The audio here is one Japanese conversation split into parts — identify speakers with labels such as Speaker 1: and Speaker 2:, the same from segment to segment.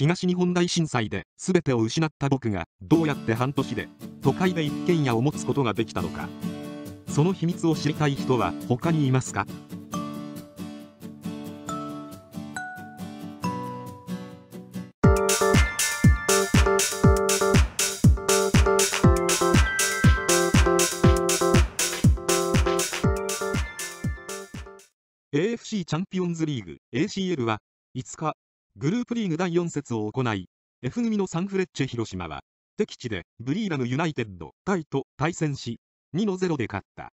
Speaker 1: 東日本大震災で全てを失った僕がどうやって半年で都会で一軒家を持つことができたのかその秘密を知りたい人は他にいますか AFC チャンピオンズリーグ ACL は5日グループリーグ第4節を行い、F 組のサンフレッチェ広島は、敵地でブリーラムユナイテッド、タイと対戦し、2-0で勝った。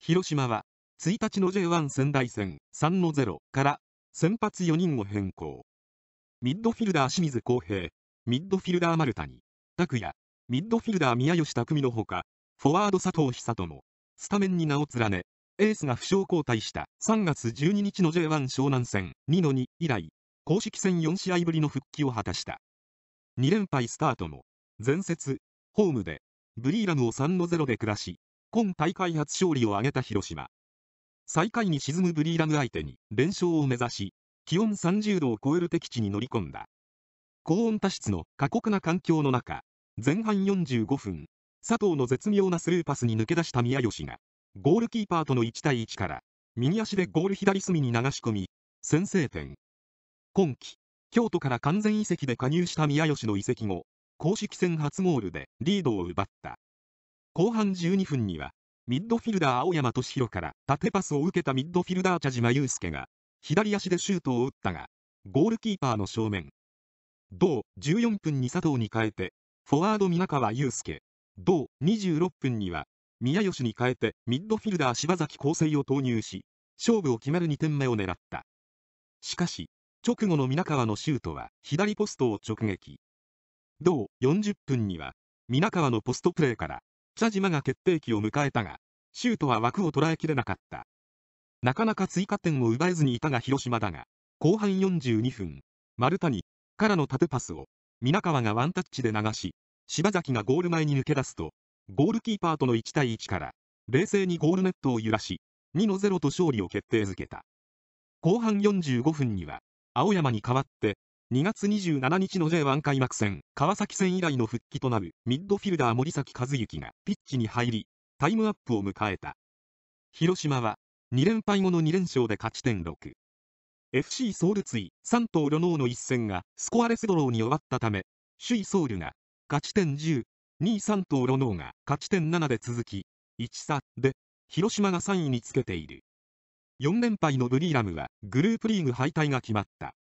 Speaker 1: 広島は、1日の J1 仙台戦3-0から先発4人を変更。ミッドフィルダー清水康平、ミッドフィルダー丸谷、拓也、ミッドフィルダー宮吉匠のほか、フォワード佐藤久も、スタメンに名を連ね、エースが負傷交代した3月12日の J1 湘南戦2-2以来、公式戦4試合ぶりの復帰を果たした。2連敗スタートも、前節、ホームで、ブリーラムを3の0で下し、今大会初勝利を挙げた広島。最下位に沈むブリーラム相手に連勝を目指し、気温30度を超える敵地に乗り込んだ。高温多湿の過酷な環境の中、前半45分、佐藤の絶妙なスルーパスに抜け出した宮吉が、ゴールキーパーとの1対1から、右足でゴール左隅に流し込み、先制点。今季、京都から完全移籍で加入した宮吉の移籍後、公式戦初ゴールでリードを奪った。後半12分には、ミッドフィルダー青山敏弘から縦パスを受けたミッドフィルダー茶島祐介が、左足でシュートを打ったが、ゴールキーパーの正面。同14分に佐藤に変えて、フォワード皆川祐介。同26分には、宮吉に変えてミッドフィルダー柴崎厚成を投入し、勝負を決める2点目を狙った。しかし、直後の皆川のシュートは左ポストを直撃。同40分には、皆川のポストプレーから、茶島が決定機を迎えたが、シュートは枠を捉えきれなかった。なかなか追加点を奪えずにいたが広島だが、後半42分、丸谷からの縦パスを、皆川がワンタッチで流し、柴崎がゴール前に抜け出すと、ゴールキーパーとの1対1から、冷静にゴールネットを揺らし、2の0と勝利を決定づけた。後半45分には、青山に代わって、2月27日の J1 開幕戦、川崎戦以来の復帰となるミッドフィルダー森崎和幸がピッチに入り、タイムアップを迎えた。広島は、2連敗後の2連勝で勝ち点6。FC ソウルイ、3頭ルノーの一戦がスコアレスドローに終わったため、首位ソウルが勝ち点10、2位3頭ルノーが勝ち点7で続き、1差で広島が3位につけている。4連敗のブリーラムはグループリーグ敗退が決まった。